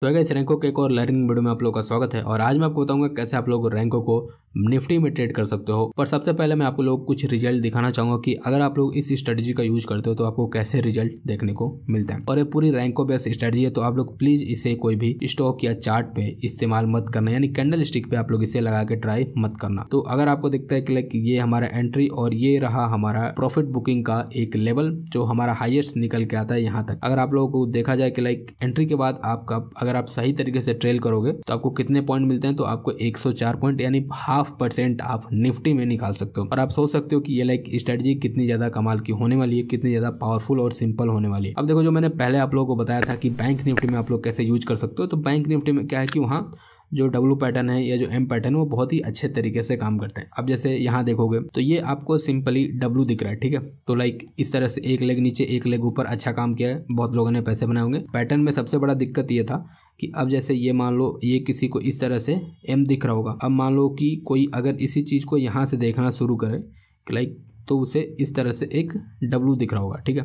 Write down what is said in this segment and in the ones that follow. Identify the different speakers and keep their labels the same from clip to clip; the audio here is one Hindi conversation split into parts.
Speaker 1: तो अगर इस रैंकों के एक और लर्निंग वीडियो में आप लोग का स्वागत है और आज मैं आपको बताऊंगा कैसे आप लोग रैंकों को निफ्टी में ट्रेड कर सकते हो पर सबसे पहले मैं आपको लोग कुछ रिजल्ट दिखाना चाहूंगा कि अगर आप लोग इस स्ट्रेटजी का यूज करते हो तो आपको कैसे रिजल्ट देखने को मिलता है और ये पूरी रैंको को बेस्ट स्ट्रेटजी है तो आप लोग प्लीज इसे कोई भी स्टॉक या चार्ट पे इस्तेमाल मत करना यानी कैंडल स्टिक पे आप लोग इसे लगा के ट्राई मत करना तो अगर आपको दिखता है कि लाइक ये हमारा एंट्री और ये रहा हमारा प्रॉफिट बुकिंग का एक लेवल जो हमारा हाइएस्ट निकल के आता है यहाँ तक अगर आप लोगों को देखा जाए कि लाइक एंट्री के बाद आपका अगर आप सही तरीके से ट्रेल करोगे तो आपको कितने पॉइंट मिलते हैं तो आपको एक पॉइंट यानी हाफ हाफ परसेंट आप निफ्टी में निकाल सकते हो और आप सोच सकते हो कि ये लाइक स्ट्रेटजी कितनी ज़्यादा कमाल की होने वाली है कितनी ज़्यादा पावरफुल और सिंपल होने वाली है अब देखो जो मैंने पहले आप लोगों को बताया था कि बैंक निफ्टी में आप लोग कैसे यूज कर सकते हो तो बैंक निफ्टी में क्या है कि वहाँ जो डब्लू पैटर्न है या जो एम पैटर्न है वो बहुत ही अच्छे तरीके से काम करते हैं अब जैसे यहाँ देखोगे तो ये आपको सिंपली डब्ल्यू दिख रहा है ठीक है तो लाइक इस तरह से एक लेग नीचे एक लेग ऊपर अच्छा काम किया है बहुत लोगों ने पैसे बनाए होंगे पैटर्न में सबसे बड़ा दिक्कत ये था कि अब जैसे ये मान लो ये किसी को इस तरह से एम दिख रहा होगा अब मान लो कि कोई अगर इसी चीज़ को यहाँ से देखना शुरू करे कि लाइक तो उसे इस तरह से एक डब्लू दिख रहा होगा ठीक है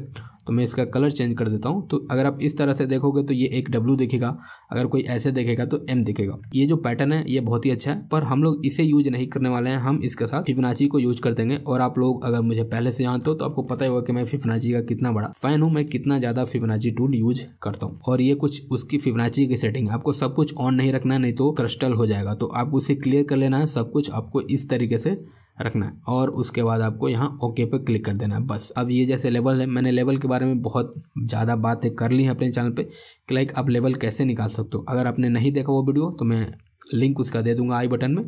Speaker 1: तो मैं इसका कलर चेंज कर देता हूँ तो अगर आप इस तरह से देखोगे तो ये एक डब्लू दिखेगा अगर कोई ऐसे देखेगा तो एम दिखेगा ये जो पैटर्न है ये बहुत ही अच्छा है पर हम लोग इसे यूज नहीं करने वाले हैं हम इसके साथ फिफनाची को यूज कर देंगे और आप लोग अगर मुझे पहले से जानते हो तो आपको पता ही होगा कि मैं फिफनाची का कितना बड़ा फैन हूँ मैं कितना ज़्यादा फिफनाची टूल यूज करता हूँ और ये कुछ उसकी फिफनाची की सेटिंग आपको सब कुछ ऑन नहीं रखना नहीं तो क्रिस्टल हो जाएगा तो आपको उसे क्लियर कर लेना है सब कुछ आपको इस तरीके से रखना है और उसके बाद आपको यहाँ ओके पे क्लिक कर देना है बस अब ये जैसे लेवल है मैंने लेवल के बारे में बहुत ज़्यादा बातें कर ली हैं अपने चैनल पे कि लाइक आप लेवल कैसे निकाल सकते हो अगर आपने नहीं देखा वो वीडियो तो मैं लिंक उसका दे दूंगा आई बटन में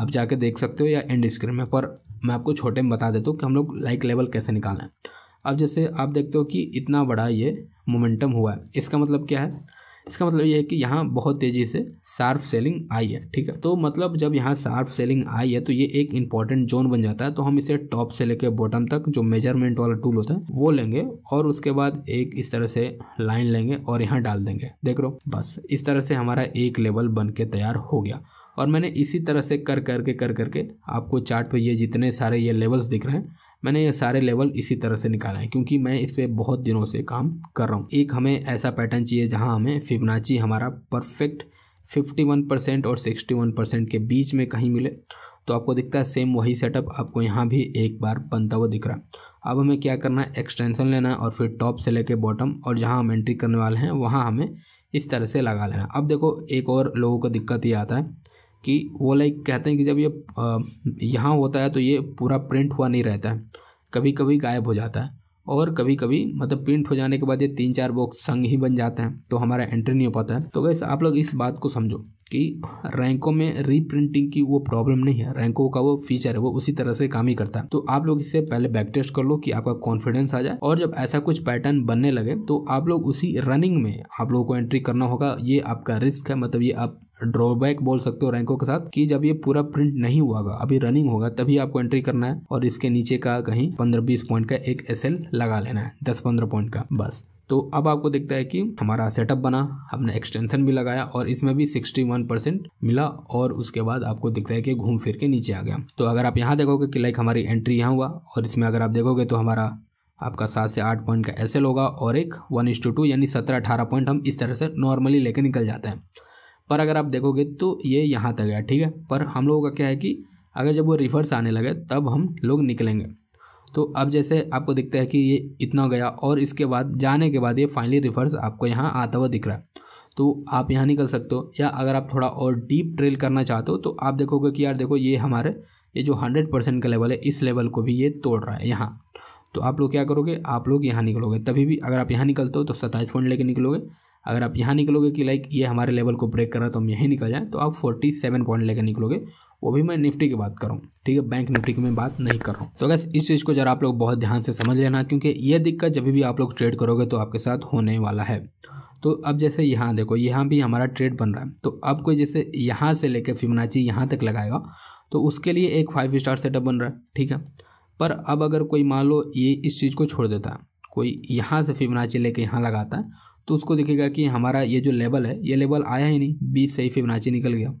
Speaker 1: आप जाके देख सकते हो या एंड स्क्रीन में पर मैं आपको छोटे में बता देता हूँ कि हम लोग लाइक लेवल कैसे निकालें अब जैसे आप देखते हो कि इतना बड़ा ये मोमेंटम हुआ है इसका मतलब क्या है इसका मतलब ये है कि यहाँ बहुत तेज़ी से सार्फ सेलिंग आई है ठीक है तो मतलब जब यहाँ सार्फ सेलिंग आई है तो ये एक इंपॉर्टेंट जोन बन जाता है तो हम इसे टॉप से लेकर बॉटम तक जो मेजरमेंट वाला टूल होता है वो लेंगे और उसके बाद एक इस तरह से लाइन लेंगे और यहाँ डाल देंगे देख लो बस इस तरह से हमारा एक लेवल बन के तैयार हो गया और मैंने इसी तरह से कर करके कर करके कर, कर, आपको चार्ट पे ये जितने सारे ये लेवल्स दिख रहे हैं मैंने ये सारे लेवल इसी तरह से निकाले हैं क्योंकि मैं इस पर बहुत दिनों से काम कर रहा हूँ एक हमें ऐसा पैटर्न चाहिए जहाँ हमें फिबनाची हमारा परफेक्ट 51 परसेंट और 61 परसेंट के बीच में कहीं मिले तो आपको दिखता है सेम वही सेटअप आपको यहाँ भी एक बार बनता हुआ दिख रहा है अब हमें क्या करना है एक्सटेंशन लेना है और फिर टॉप से लेके बॉटम और जहाँ हम एंट्री करने वाले हैं वहाँ हमें इस तरह से लगा लेना अब देखो एक और लोगों को दिक्कत ये आता है कि वो लाइक कहते हैं कि जब ये यहाँ होता है तो ये पूरा प्रिंट हुआ नहीं रहता है कभी कभी गायब हो जाता है और कभी कभी मतलब प्रिंट हो जाने के बाद ये तीन चार बॉक्स संग ही बन जाते हैं तो हमारा एंट्री नहीं हो पाता है तो वैसे आप लोग इस बात को समझो कि रैंकों में रीप्रिंटिंग की वो प्रॉब्लम नहीं है रैंकों का वो फीचर है वो उसी तरह से काम ही करता है तो आप लोग इससे पहले बैक टेस्ट कर लो कि आपका कॉन्फिडेंस आ जाए और जब ऐसा कुछ पैटर्न बनने लगे तो आप लोग उसी रनिंग में आप लोगों को एंट्री करना होगा ये आपका रिस्क है मतलब ये आप ड्रॉबैक बोल सकते हो रैंकों के साथ कि जब ये पूरा प्रिंट नहीं हुआ अभी रनिंग होगा तभी आपको एंट्री करना है और इसके नीचे का कहीं पंद्रह बीस पॉइंट का एक एस लगा लेना है दस पंद्रह पॉइंट का बस तो अब आपको देखता है कि हमारा सेटअप बना हमने एक्सटेंशन भी लगाया और इसमें भी 61 परसेंट मिला और उसके बाद आपको दिखता है कि घूम फिर के नीचे आ गया तो अगर आप यहाँ देखोगे कि लाइक हमारी एंट्री यहाँ हुआ और इसमें अगर आप देखोगे तो हमारा आपका सात से आठ पॉइंट का एस होगा और एक वन इंस टू टू यानी सत्रह अठारह पॉइंट हम इस तरह से नॉर्मली लेके निकल जाते हैं पर अगर आप देखोगे तो ये यहाँ तक गया ठीक है पर हम लोगों का क्या है कि अगर जब वो रिवर्स आने लगे तब हम लोग निकलेंगे तो अब जैसे आपको दिखता है कि ये इतना गया और इसके बाद जाने के बाद ये फाइनली रिवर्स आपको यहाँ आता हुआ दिख रहा है तो आप यहाँ निकल सकते हो या अगर आप थोड़ा और डीप ट्रेल करना चाहते हो तो आप देखोगे कि यार देखो ये हमारे ये जो हंड्रेड परसेंट का लेवल है इस लेवल को भी ये तोड़ रहा है यहाँ तो आप लोग क्या करोगे आप लोग यहाँ निकलोगे तभी भी अगर आप यहाँ निकलते हो तो सत्ताईस पॉइंट लेके निकलोगे अगर आप यहाँ निकलोगे कि लाइक ये हमारे लेवल को ब्रेक कर रहा है तो हम यहीं निकल जाएँ तो आप फोर्टी सेवन पॉइंट लेकर निकलोगे वो भी मैं निफ्टी की बात करूँ ठीक है बैंक निफ्टी की मैं बात नहीं कर रहा हूँ तो अगर इस चीज़ को जरा आप लोग बहुत ध्यान से समझ लेना क्योंकि ये दिक्कत जब भी आप लोग ट्रेड करोगे तो आपके साथ होने वाला है तो अब जैसे यहाँ देखो यहाँ भी हमारा ट्रेड बन रहा है तो अब कोई जैसे यहाँ से लेकर फिमनाची यहाँ तक लगाएगा तो उसके लिए एक फाइव स्टार सेटअप बन रहा है ठीक है पर अब अगर कोई मान लो ये इस चीज़ को छोड़ देता है कोई यहाँ से फिमनाची लेके यहाँ लगाता है तो उसको देखेगा कि हमारा ये जो लेवल है ये लेवल आया ही नहीं बीस से ही फिबनाची निकल गया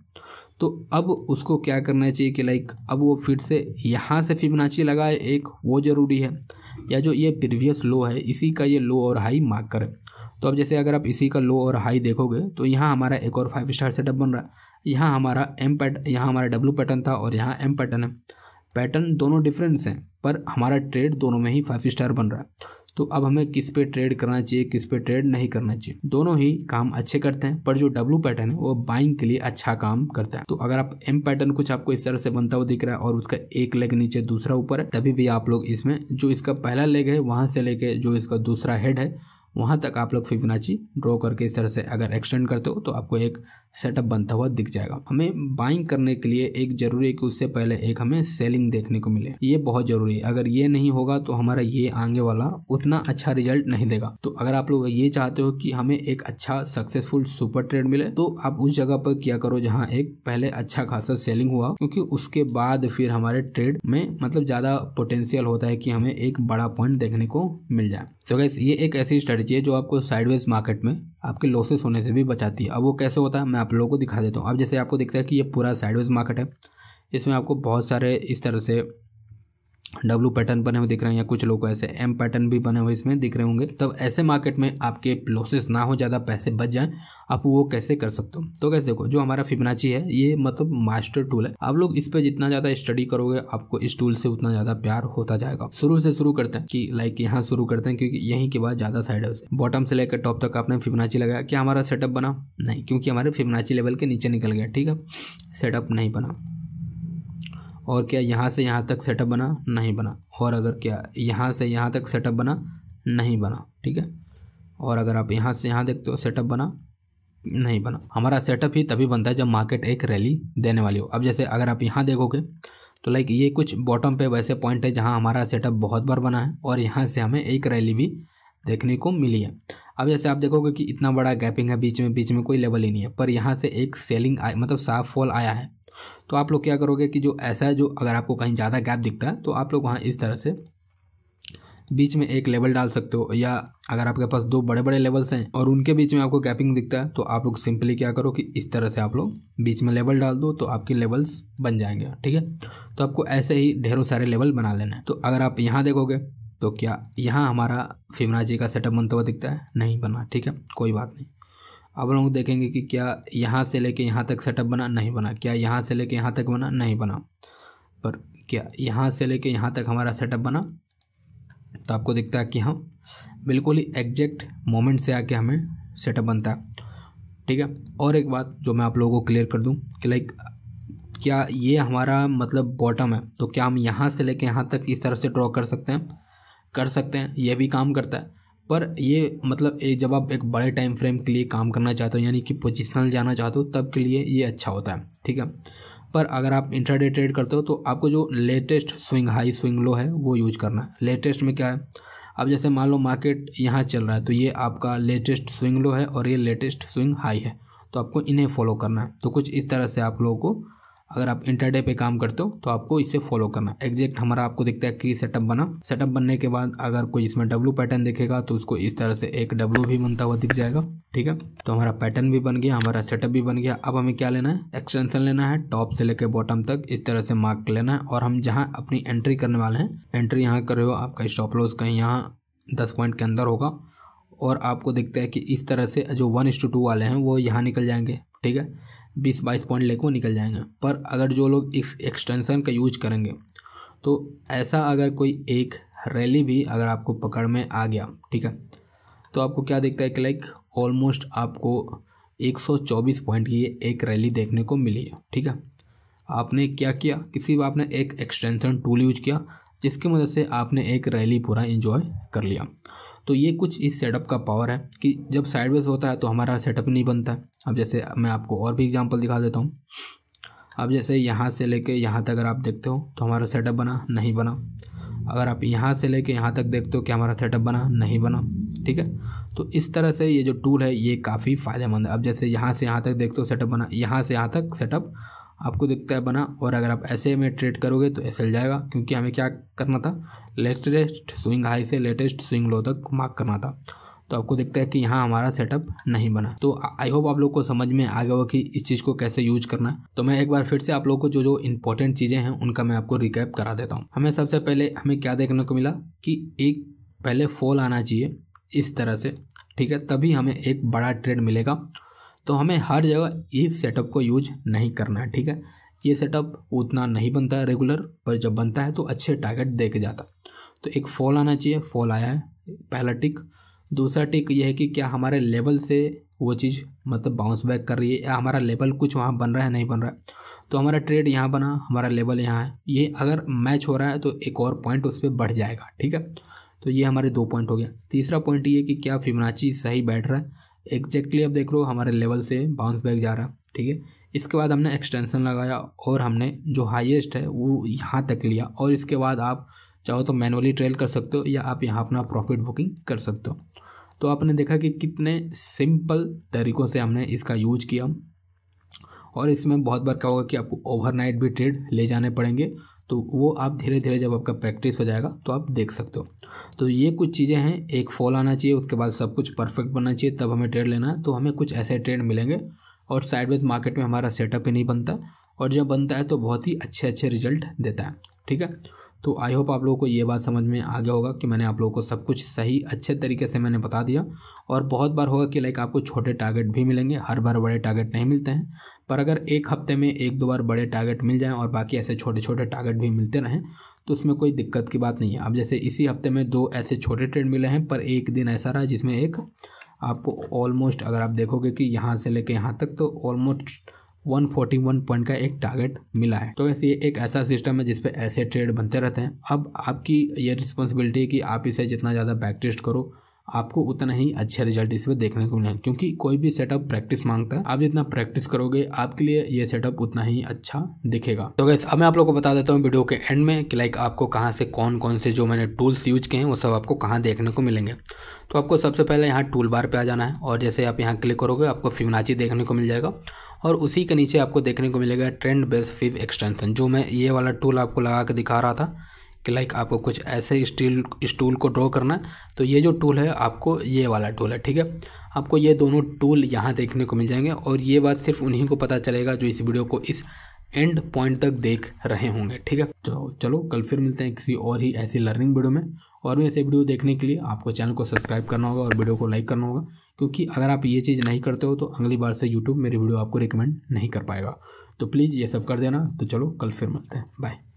Speaker 1: तो अब उसको क्या करना चाहिए कि लाइक अब वो फिर से यहाँ से फिबनाची लगाए एक वो ज़रूरी है या जो ये प्रीवियस लो है इसी का ये लो और हाई मार्क करें तो अब जैसे अगर आप इसी का लो और हाई देखोगे तो यहाँ हमारा एक और फाइव स्टार सेटअप बन रहा है यहाँ हमारा एम पैट यहाँ हमारा डब्लू पैटर्न था और यहाँ एम पैटर्न है पैटर्न दोनों डिफरेंस हैं पर हमारा ट्रेड दोनों में ही फाइव स्टार बन रहा है तो अब हमें किस पे ट्रेड करना चाहिए किस पे ट्रेड नहीं करना चाहिए दोनों ही काम अच्छे करते हैं पर जो डब्लू पैटर्न है वो बाइंग के लिए अच्छा काम करता है तो अगर आप एम पैटर्न कुछ आपको इस तरह से बनता हुआ दिख रहा है और उसका एक लेग नीचे दूसरा ऊपर है तभी भी आप लोग इसमें जो इसका पहला लेग है वहाँ से लेके जो इसका दूसरा हेड है वहाँ तक आप लोग फिबनाची ड्रॉ करके इस तरह से अगर एक्सटेंड करते हो तो आपको एक सेटअप बनता हुआ दिख जाएगा हमें बाइंग करने के लिए एक जरूरी है कि उससे पहले एक हमें सेलिंग देखने को मिले ये बहुत जरूरी है अगर ये नहीं होगा तो हमारा ये आगे वाला उतना अच्छा रिजल्ट नहीं देगा तो अगर आप लोग ये चाहते हो कि हमें एक अच्छा सक्सेसफुल सुपर ट्रेड मिले तो आप उस जगह पर क्या करो जहाँ एक पहले अच्छा खासा सेलिंग हुआ क्योंकि उसके बाद फिर हमारे ट्रेड में मतलब ज़्यादा पोटेंशियल होता है कि हमें एक बड़ा पॉइंट देखने को मिल जाए तो गैस ये एक ऐसी स्ट्रेटजी है जो आपको साइडवेज मार्केट में आपके लॉसेस होने से भी बचाती है अब वो कैसे होता है मैं आप लोगों को दिखा देता हूँ अब जैसे आपको दिखता है कि ये पूरा साइडवेज मार्केट है इसमें आपको बहुत सारे इस तरह से डब्लू पैटर्न बने हुए दिख रहे हैं या कुछ लोग ऐसे एम पैटर्न भी बने हुए इसमें दिख रहे होंगे तब ऐसे मार्केट में आपके लॉसेस ना हो ज़्यादा पैसे बच जाएं आप वो कैसे कर सकते हो तो कैसे देखो जो हमारा फिबनाची है ये मतलब मास्टर टूल है आप लोग इस पर जितना ज़्यादा स्टडी करोगे आपको इस टूल से उतना ज़्यादा प्यार होता जाएगा शुरू से शुरू करते हैं कि लाइक यहाँ शुरू करते हैं क्योंकि यहीं के बाद ज़्यादा साइड है बॉटम से लेकर टॉप तक आपने फिबनाची लगाया क्या हमारा सेटअप बना नहीं क्योंकि हमारे फिबनाची लेवल के नीचे निकल गया ठीक है सेटअप नहीं बना और क्या यहाँ से यहाँ तक सेटअप बना नहीं बना और अगर क्या यहाँ से यहाँ तक सेटअप बना नहीं बना ठीक है और अगर आप यहाँ से यहाँ देखते हो सेटअप बना नहीं बना हमारा सेटअप ही तभी बनता है जब मार्केट एक रैली देने वाली हो अब जैसे अगर आप यहाँ देखोगे तो लाइक ये कुछ बॉटम पे वैसे पॉइंट है जहाँ हमारा सेटअप बहुत बार बना है और यहाँ से हमें एक रैली भी देखने को मिली है अब जैसे आप देखोगे कि इतना बड़ा गैपिंग है बीच में बीच में कोई लेवल ही नहीं है पर यहाँ से एक सेलिंग आ मतलब साफ फॉल आया है तो आप लोग क्या करोगे कि जो ऐसा है जो अगर आपको कहीं ज़्यादा गैप दिखता है तो आप लोग वहाँ इस तरह से बीच में एक लेवल डाल सकते हो या अगर आपके पास दो बड़े बड़े लेवल्स हैं और उनके बीच में आपको गैपिंग दिखता है तो आप लोग सिंपली क्या करो कि इस तरह से आप लोग बीच में लेवल डाल दो तो आपके लेवल्स बन जाएंगे ठीक है तो आपको ऐसे ही ढेरों सारे लेवल बना लेना है तो अगर आप यहाँ देखोगे तो क्या यहाँ हमारा फिमनाची का सेटअप बनता हुआ दिखता है नहीं बना ठीक है कोई बात नहीं अब लोग देखेंगे कि क्या यहाँ से लेके यहाँ तक सेटअप बना नहीं बना क्या यहाँ से लेके यहाँ तक बना नहीं बना पर क्या यहाँ से लेके यहाँ तक हमारा सेटअप बना तो आपको दिखता है कि हाँ बिल्कुल ही एग्जैक्ट मोमेंट से आके हमें सेटअप बनता है ठीक है और एक बात जो मैं आप लोगों को क्लियर कर दूँ कि लाइक क्या ये हमारा मतलब बॉटम है तो क्या हम यहाँ से लेके यहाँ तक इस तरह से ड्रॉ कर सकते हैं कर सकते हैं ये भी काम करता है पर ये मतलब एक जब आप एक बड़े टाइम फ्रेम के लिए काम करना चाहते हो यानी कि पोजिशनल जाना चाहते हो तब के लिए ये अच्छा होता है ठीक है पर अगर आप इंट्राडे ट्रेड करते हो तो आपको जो latest swing high swing low है वो यूज करना है लेटेस्ट में क्या है अब जैसे मान लो मार्केट यहाँ चल रहा है तो ये आपका लेटेस्ट स्विंग लो है और ये लेटेस्ट स्विंग हाई है तो आपको इन्हें फॉलो करना है तो कुछ इस तरह से आप लोगों को अगर आप इंटरडे पे काम करते हो तो आपको इसे फॉलो करना एग्जैक्ट हमारा आपको दिखता है कि सेटअप बना सेटअप बनने के बाद अगर कोई इसमें डब्लू पैटर्न देखेगा तो उसको इस तरह से एक डब्लू भी बनता हुआ दिख जाएगा ठीक है तो हमारा पैटर्न भी बन गया हमारा सेटअप भी बन गया अब हमें क्या लेना है एक्सटेंशन लेना है टॉप से लेकर बॉटम तक इस तरह से मार्क लेना है और हम जहाँ अपनी एंट्री करने वाले हैं एंट्री यहाँ कर रहे हो आपका स्टॉप लॉस कहीं यहाँ दस पॉइंट के अंदर होगा और आपको दिखता है कि इस तरह से जो वन इस टू टू वाले हैं वो यहाँ निकल जाएंगे ठीक है बीस बाईस पॉइंट लेकर वो निकल जाएंगे पर अगर जो लोग इस एक्सटेंसन का यूज करेंगे तो ऐसा अगर कोई एक रैली भी अगर आपको पकड़ में आ गया ठीक है तो आपको क्या देखता है कि लाइक ऑलमोस्ट आपको 124 पॉइंट की एक रैली देखने को मिली है ठीक है आपने क्या किया किसी भी आपने एक एक्सटेंशन टूल यूज किया जिसकी मदद से आपने एक रैली पूरा इंजॉय कर लिया तो ये कुछ इस सेटअप का पावर है कि जब साइडवेज होता है तो हमारा सेटअप नहीं बनता अब जैसे मैं आपको और भी एग्जाम्पल दिखा देता हूँ अब जैसे यहाँ से लेके यहाँ तक अगर आप देखते हो तो हमारा सेटअप बना नहीं बना अगर आप यहाँ से लेके यहाँ तक देखते हो कि हमारा सेटअप बना नहीं बना ठीक है तो इस तरह से ये जो टूल है ये काफ़ी फ़ायदेमंद है अब जैसे यहाँ से यहाँ तक देखते हो सेटअप बना यहाँ से यहाँ तक सेटअप आपको दिखता है बना और अगर आप ऐसे में ट्रेड करोगे तो ऐसे जाएगा क्योंकि हमें क्या करना था लेटेस्ट स्विंग हाई से लेटेस्ट स्विंग लो तक मार्क करना था तो आपको दिखता है कि यहाँ हमारा सेटअप नहीं बना तो आई होप आप लोग को समझ में आ गया हो कि इस चीज़ को कैसे यूज करना है तो मैं एक बार फिर से आप लोग को जो जो इंपॉर्टेंट चीज़ें हैं उनका मैं आपको रिकैप करा देता हूँ हमें सबसे पहले हमें क्या देखने को मिला कि एक पहले फॉल आना चाहिए इस तरह से ठीक है तभी हमें एक बड़ा ट्रेड मिलेगा तो हमें हर जगह इस सेटअप को यूज नहीं करना है ठीक है ये सेटअप उतना नहीं बनता है रेगुलर पर जब बनता है तो अच्छे टारगेट दे के जाता तो एक फॉल आना चाहिए फॉल आया है पहला टिक दूसरा टिक यह है कि क्या हमारे लेवल से वो चीज़ मतलब बाउंस बैक कर रही है या हमारा लेवल कुछ वहाँ बन रहा है नहीं बन रहा है तो हमारा ट्रेड यहाँ बना हमारा लेवल यहाँ है ये अगर मैच हो रहा है तो एक और पॉइंट उस पर बढ़ जाएगा ठीक है तो ये हमारे दो पॉइंट हो गया तीसरा पॉइंट ये कि क्या फिमनाची सही बैठ रहा है एग्जैक्टली अब देख लो हमारे लेवल से बाउंस बैक जा रहा है ठीक है इसके बाद हमने एक्सटेंसन लगाया और हमने जो हाईएस्ट है वो यहाँ तक लिया और इसके बाद आप चाहो तो मैनुअली ट्रेल कर सकते हो या आप यहाँ अपना प्रॉफिट बुकिंग कर सकते हो तो आपने देखा कि कितने सिंपल तरीक़ों से हमने इसका यूज किया और इसमें बहुत बार क्या होगा कि आपको ओवरनाइट भी ट्रेड ले जाने पड़ेंगे तो वो आप धीरे धीरे जब आपका प्रैक्टिस हो जाएगा तो आप देख सकते हो तो ये कुछ चीज़ें हैं एक फॉल आना चाहिए उसके बाद सब कुछ परफेक्ट बनना चाहिए तब हमें ट्रेड लेना है तो हमें कुछ ऐसे ट्रेड मिलेंगे और साइडवेज मार्केट में हमारा सेटअप ही नहीं बनता और जब बनता है तो बहुत ही अच्छे अच्छे रिजल्ट देता है ठीक है तो आई होप आप लोगों को ये बात समझ में आ गया होगा कि मैंने आप लोगों को सब कुछ सही अच्छे तरीके से मैंने बता दिया और बहुत बार होगा कि लाइक आपको छोटे टारगेट भी मिलेंगे हर बार बड़े टारगेट नहीं मिलते हैं पर अगर एक हफ्ते में एक दो बार बड़े टारगेट मिल जाएं और बाकी ऐसे छोटे छोटे टारगेट भी मिलते रहें तो उसमें कोई दिक्कत की बात नहीं है अब जैसे इसी हफ्ते में दो ऐसे छोटे ट्रेड मिले हैं पर एक दिन ऐसा रहा जिसमें एक आपको ऑलमोस्ट अगर आप देखोगे कि यहाँ से लेके यहाँ तक तो ऑलमोस्ट 141 पॉइंट का एक टारगेट मिला है तो वैसे ये एक ऐसा सिस्टम है जिसपे ऐसे ट्रेड बनते रहते हैं अब आपकी ये रिस्पॉन्सिबिलिटी है कि आप इसे जितना ज़्यादा बैक टेस्ट करो आपको उतना ही अच्छे रिजल्ट इसमें देखने को मिलेगा क्योंकि कोई भी सेटअप प्रैक्टिस मांगता है आप जितना प्रैक्टिस करोगे आपके लिए ये सेटअप उतना ही अच्छा दिखेगा तो गैस अब मैं आप लोग को बता देता हूँ वीडियो के एंड में कि लाइक आपको कहाँ से कौन कौन से जो मैंने टूल्स यूज किए हैं वो सब आपको कहाँ देखने को मिलेंगे तो आपको सबसे पहले यहाँ टूल बार पर आ जाना है और जैसे आप यहाँ क्लिक करोगे आपको फिवनाची देखने को मिल जाएगा और उसी के नीचे आपको देखने को मिलेगा ट्रेंड बेस्ड फिव एक्सटेंशन जो मैं ये वाला टूल आपको लगा के दिखा रहा था कि लाइक आपको कुछ ऐसे स्टील इस टूल को ड्रॉ करना है तो ये जो टूल है आपको ये वाला टूल है ठीक है आपको ये दोनों टूल यहाँ देखने को मिल जाएंगे और ये बात सिर्फ उन्हीं को पता चलेगा जो इस वीडियो को इस एंड पॉइंट तक देख रहे होंगे ठीक है तो चलो कल फिर मिलते हैं किसी और ही ऐसी लर्निंग वीडियो में और भी ऐसे वीडियो देखने के लिए आपको चैनल को सब्सक्राइब करना होगा और वीडियो को लाइक करना होगा क्योंकि अगर आप ये चीज़ नहीं करते हो तो अगली बार से यूट्यूब मेरी वीडियो आपको रिकमेंड नहीं कर पाएगा तो प्लीज़ ये सब कर देना तो चलो कल फिर मिलते हैं बाय